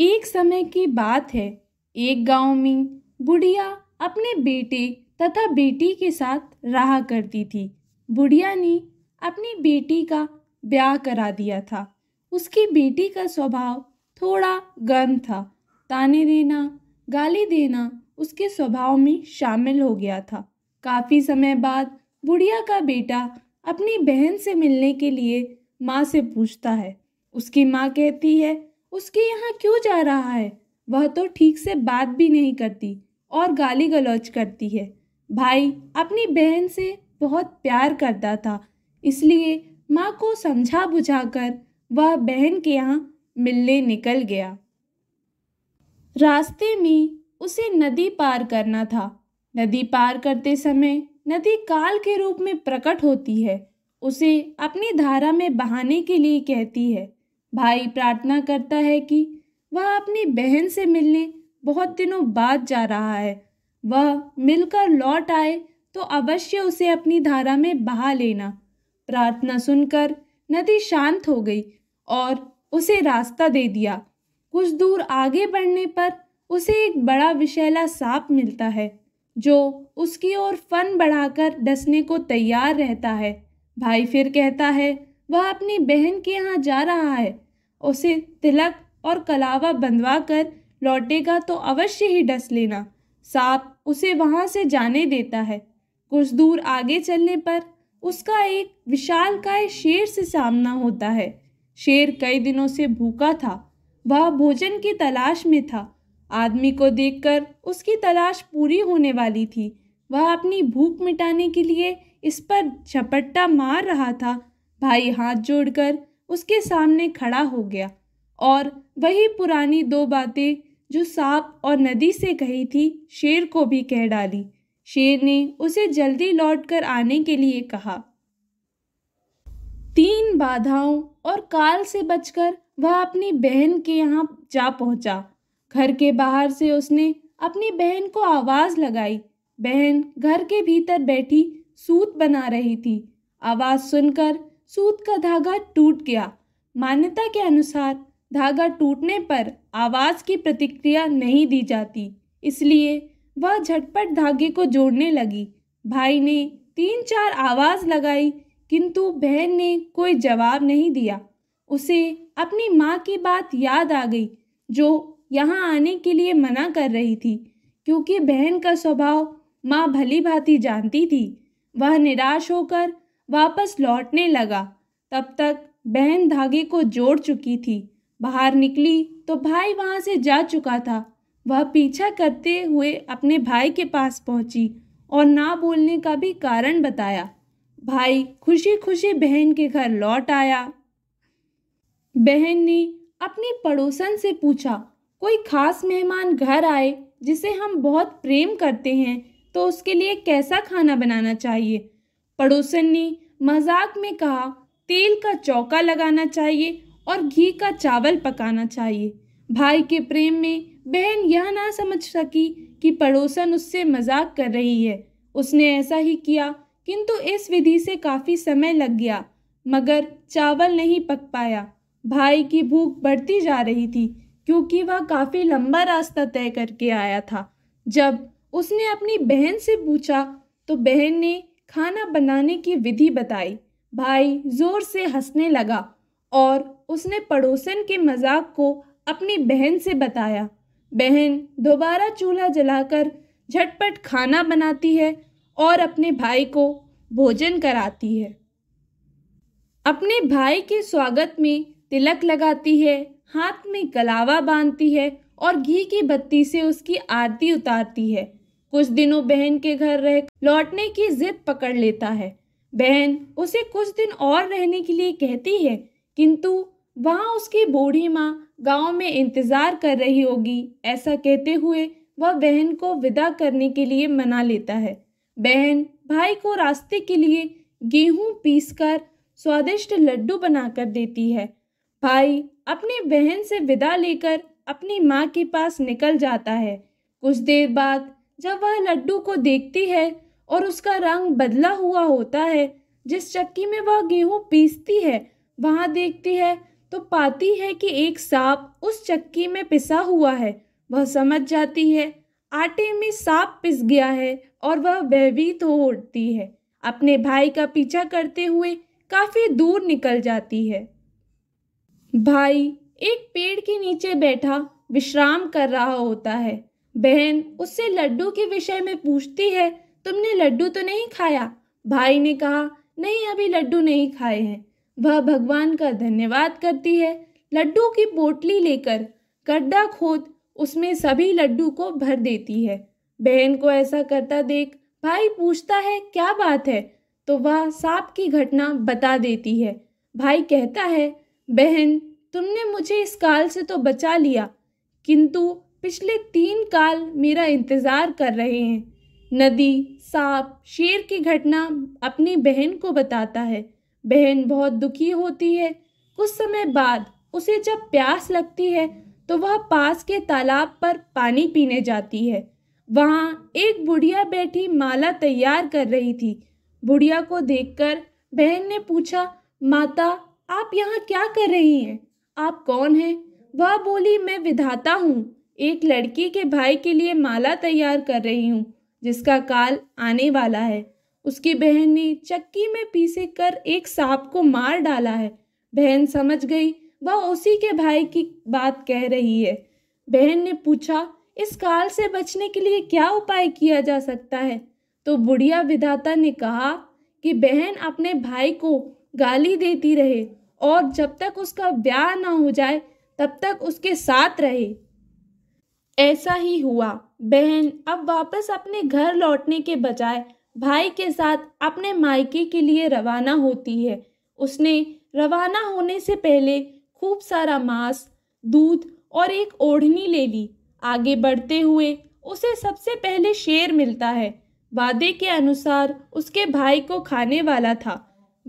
एक समय की बात है एक गांव में बुढ़िया अपने बेटे तथा बेटी के साथ रहा करती थी बुढ़िया ने अपनी बेटी का ब्याह करा दिया था उसकी बेटी का स्वभाव थोड़ा गर्म था ताने देना गाली देना उसके स्वभाव में शामिल हो गया था काफ़ी समय बाद बुढ़िया का बेटा अपनी बहन से मिलने के लिए माँ से पूछता है उसकी माँ कहती है उसके यहाँ क्यों जा रहा है वह तो ठीक से बात भी नहीं करती और गाली गलौज करती है भाई अपनी बहन से बहुत प्यार करता था इसलिए माँ को समझा बुझाकर वह बहन के यहाँ मिलने निकल गया रास्ते में उसे नदी पार करना था नदी पार करते समय नदी काल के रूप में प्रकट होती है उसे अपनी धारा में बहाने के लिए कहती है भाई प्रार्थना करता है कि वह अपनी बहन से मिलने बहुत दिनों बाद जा रहा है वह मिलकर लौट आए तो अवश्य उसे अपनी धारा में बहा लेना प्रार्थना सुनकर नदी शांत हो गई और उसे रास्ता दे दिया कुछ दूर आगे बढ़ने पर उसे एक बड़ा विशैला सांप मिलता है जो उसकी ओर फन बढ़ाकर डसने को तैयार रहता है भाई फिर कहता है वह अपनी बहन के यहाँ जा रहा है उसे तिलक और कलावा बंधवा कर लौटेगा तो अवश्य ही डस लेना सांप उसे वहाँ से जाने देता है कुछ दूर आगे चलने पर उसका एक विशाल काय शेर से सामना होता है शेर कई दिनों से भूखा था वह भोजन की तलाश में था आदमी को देखकर उसकी तलाश पूरी होने वाली थी वह अपनी भूख मिटाने के लिए इस पर झपट्टा मार रहा था भाई हाथ जोड़कर उसके सामने खड़ा हो गया और वही पुरानी दो बातें जो सांप और नदी से कही थी शेर को भी कह डाली शेर ने उसे जल्दी लौटकर आने के लिए कहा तीन बाधाओं और काल से बचकर वह अपनी बहन के यहाँ जा पहुँचा घर के बाहर से उसने अपनी बहन को आवाज़ लगाई बहन घर के भीतर बैठी सूत बना रही थी आवाज़ सुनकर सूत का धागा टूट गया मान्यता के अनुसार धागा टूटने पर आवाज़ की प्रतिक्रिया नहीं दी जाती इसलिए वह झटपट धागे को जोड़ने लगी भाई ने तीन चार आवाज़ लगाई किंतु बहन ने कोई जवाब नहीं दिया उसे अपनी माँ की बात याद आ गई जो यहाँ आने के लिए मना कर रही थी क्योंकि बहन का स्वभाव माँ भली भांति जानती थी वह निराश होकर वापस लौटने लगा तब तक बहन धागे को जोड़ चुकी थी बाहर निकली तो भाई वहाँ से जा चुका था वह पीछा करते हुए अपने भाई के पास पहुँची और ना बोलने का भी कारण बताया भाई खुशी खुशी बहन के घर लौट आया बहन ने अपनी पड़ोसन से पूछा कोई खास मेहमान घर आए जिसे हम बहुत प्रेम करते हैं तो उसके लिए कैसा खाना बनाना चाहिए पड़ोसन ने मजाक में कहा तेल का चौका लगाना चाहिए और घी का चावल पकाना चाहिए भाई के प्रेम में बहन यह ना समझ सकी कि पड़ोसन उससे मजाक कर रही है उसने ऐसा ही किया किंतु इस विधि से काफ़ी समय लग गया मगर चावल नहीं पक पाया भाई की भूख बढ़ती जा रही थी क्योंकि वह काफ़ी लंबा रास्ता तय करके आया था जब उसने अपनी बहन से पूछा तो बहन ने खाना बनाने की विधि बताई भाई ज़ोर से हंसने लगा और उसने पड़ोसन के मजाक को अपनी बहन से बताया बहन दोबारा चूल्हा जलाकर झटपट खाना बनाती है और अपने भाई को भोजन कराती है अपने भाई के स्वागत में तिलक लगाती है हाथ में गलावा बांधती है और घी की बत्ती से उसकी आरती उतारती है कुछ दिनों बहन के घर रह लौटने की जिद पकड़ लेता है बहन उसे कुछ दिन और रहने के लिए कहती है किंतु वहाँ उसकी बूढ़ी माँ गांव में इंतज़ार कर रही होगी ऐसा कहते हुए वह बहन को विदा करने के लिए मना लेता है बहन भाई को रास्ते के लिए गेहूँ पीसकर स्वादिष्ट लड्डू बनाकर देती है भाई अपनी बहन से विदा लेकर अपनी माँ के पास निकल जाता है कुछ देर बाद जब वह लड्डू को देखती है और उसका रंग बदला हुआ होता है जिस चक्की में वह गेहूँ पीसती है वहाँ देखती है तो पाती है कि एक सांप उस चक्की में पिसा हुआ है वह समझ जाती है आटे में सांप पिस गया है और वह भयभीत हो उठती है अपने भाई का पीछा करते हुए काफ़ी दूर निकल जाती है भाई एक पेड़ के नीचे बैठा विश्राम कर रहा होता है बहन उससे लड्डू के विषय में पूछती है तुमने लड्डू तो नहीं खाया भाई ने कहा नहीं अभी लड्डू नहीं खाए हैं वह भगवान का धन्यवाद करती है लड्डू की पोटली लेकर गड्ढा खोद उसमें सभी लड्डू को भर देती है बहन को ऐसा करता देख भाई पूछता है क्या बात है तो वह सांप की घटना बता देती है भाई कहता है बहन तुमने मुझे इस काल से तो बचा लिया किंतु पिछले तीन काल मेरा इंतज़ार कर रहे हैं नदी सांप शेर की घटना अपनी बहन को बताता है बहन बहुत दुखी होती है कुछ समय बाद उसे जब प्यास लगती है तो वह पास के तालाब पर पानी पीने जाती है वहाँ एक बुढ़िया बैठी माला तैयार कर रही थी बुढ़िया को देखकर बहन ने पूछा माता आप यहाँ क्या कर रही हैं आप कौन हैं वह बोली मैं विधाता हूँ एक लड़की के भाई के लिए माला तैयार कर रही हूँ जिसका काल आने वाला है उसकी बहन ने चक्की में पीसे कर एक सांप को मार डाला है बहन समझ गई वह उसी के भाई की बात कह रही है बहन ने पूछा इस काल से बचने के लिए क्या उपाय किया जा सकता है तो बुढ़िया विधाता ने कहा कि बहन अपने भाई को गाली देती रहे और जब तक उसका ब्याह ना हो जाए तब तक उसके साथ रहे ऐसा ही हुआ बहन अब वापस अपने घर लौटने के बजाय भाई के साथ अपने मायके के लिए रवाना होती है उसने रवाना होने से पहले खूब सारा मांस दूध और एक ओढ़नी ले ली आगे बढ़ते हुए उसे सबसे पहले शेर मिलता है वादे के अनुसार उसके भाई को खाने वाला था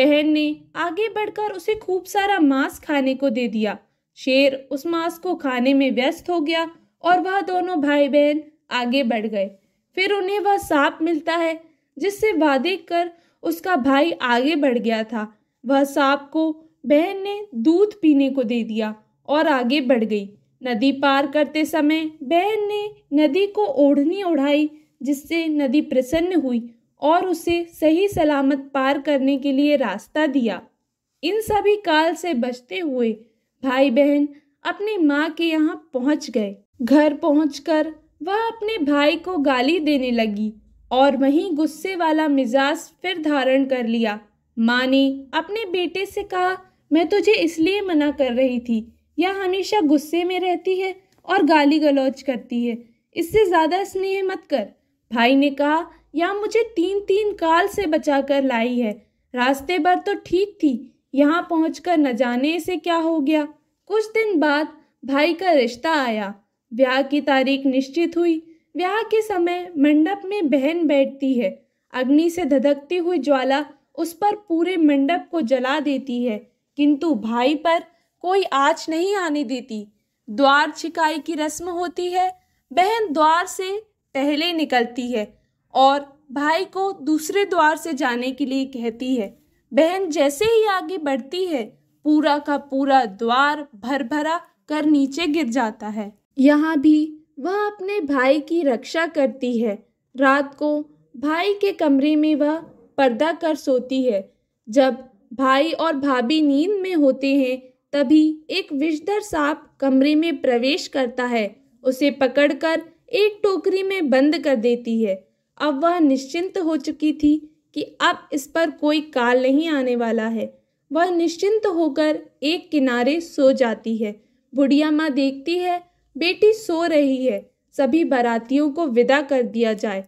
बहन ने आगे बढ़कर उसे खूब सारा मांस खाने को दे दिया शेर उस मांस को खाने में व्यस्त हो गया और वह दोनों भाई बहन आगे बढ़ गए फिर उन्हें वह सांप मिलता है जिससे वादे कर उसका भाई आगे बढ़ गया था वह सांप को बहन ने दूध पीने को दे दिया और आगे बढ़ गई नदी पार करते समय बहन ने नदी को ओढ़नी ओढ़ाई जिससे नदी प्रसन्न हुई और उसे सही सलामत पार करने के लिए रास्ता दिया इन सभी काल से बचते हुए भाई बहन अपनी माँ के यहाँ पहुँच गए घर पहुंचकर वह अपने भाई को गाली देने लगी और वहीं गुस्से वाला मिजाज फिर धारण कर लिया माँ ने अपने बेटे से कहा मैं तुझे इसलिए मना कर रही थी यह हमेशा गुस्से में रहती है और गाली गलौज करती है इससे ज़्यादा स्नेह मत कर भाई ने कहा यह मुझे तीन तीन काल से बचा कर लाई है रास्ते भर तो ठीक थी यहाँ पहुँच न जाने से क्या हो गया कुछ दिन बाद भाई का रिश्ता आया ब्याह की तारीख निश्चित हुई ब्याह के समय मंडप में बहन बैठती है अग्नि से धधकती हुई ज्वाला उस पर पूरे मंडप को जला देती है किंतु भाई पर कोई आँच नहीं आने देती द्वार छिकाई की रस्म होती है बहन द्वार से पहले निकलती है और भाई को दूसरे द्वार से जाने के लिए कहती है बहन जैसे ही आगे बढ़ती है पूरा का पूरा द्वार भर भरा कर नीचे गिर जाता है यहाँ भी वह अपने भाई की रक्षा करती है रात को भाई के कमरे में वह पर्दा कर सोती है जब भाई और भाभी नींद में होते हैं तभी एक विषधर सांप कमरे में प्रवेश करता है उसे पकड़कर एक टोकरी में बंद कर देती है अब वह निश्चिंत हो चुकी थी कि अब इस पर कोई काल नहीं आने वाला है वह निश्चिंत होकर एक किनारे सो जाती है बुढ़िया माँ देखती है बेटी सो रही है सभी बारातियों को विदा कर दिया जाए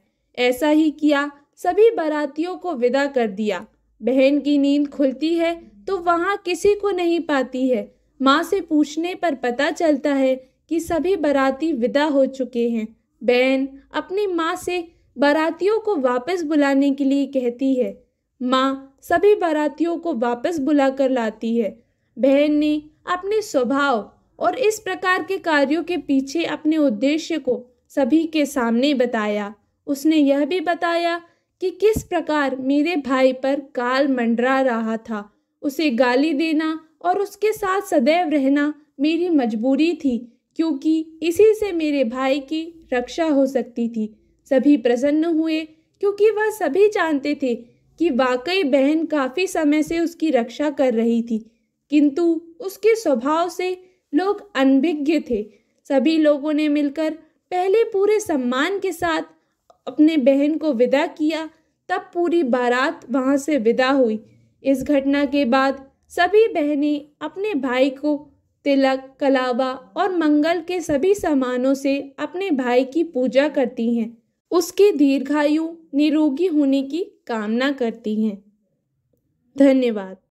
ऐसा ही किया सभी बारातियों को विदा कर दिया बहन की नींद खुलती है तो वहाँ किसी को नहीं पाती है माँ से पूछने पर पता चलता है कि सभी बाराती विदा हो चुके हैं बहन अपनी माँ से बारातियों को वापस बुलाने के लिए कहती है माँ सभी बारातियों को वापस बुला कर लाती है बहन ने अपने स्वभाव और इस प्रकार के कार्यों के पीछे अपने उद्देश्य को सभी के सामने बताया उसने यह भी बताया कि किस प्रकार मेरे भाई पर काल मंडरा रहा था उसे गाली देना और उसके साथ सदैव रहना मेरी मजबूरी थी क्योंकि इसी से मेरे भाई की रक्षा हो सकती थी सभी प्रसन्न हुए क्योंकि वह सभी जानते थे कि वाकई बहन काफ़ी समय से उसकी रक्षा कर रही थी किंतु उसके स्वभाव से लोग अनभिज्ञ थे सभी लोगों ने मिलकर पहले पूरे सम्मान के साथ अपने बहन को विदा किया तब पूरी बारात वहाँ से विदा हुई इस घटना के बाद सभी बहनें अपने भाई को तिलक कलावा और मंगल के सभी सामानों से अपने भाई की पूजा करती हैं उसके दीर्घायु निरोगी होने की कामना करती हैं धन्यवाद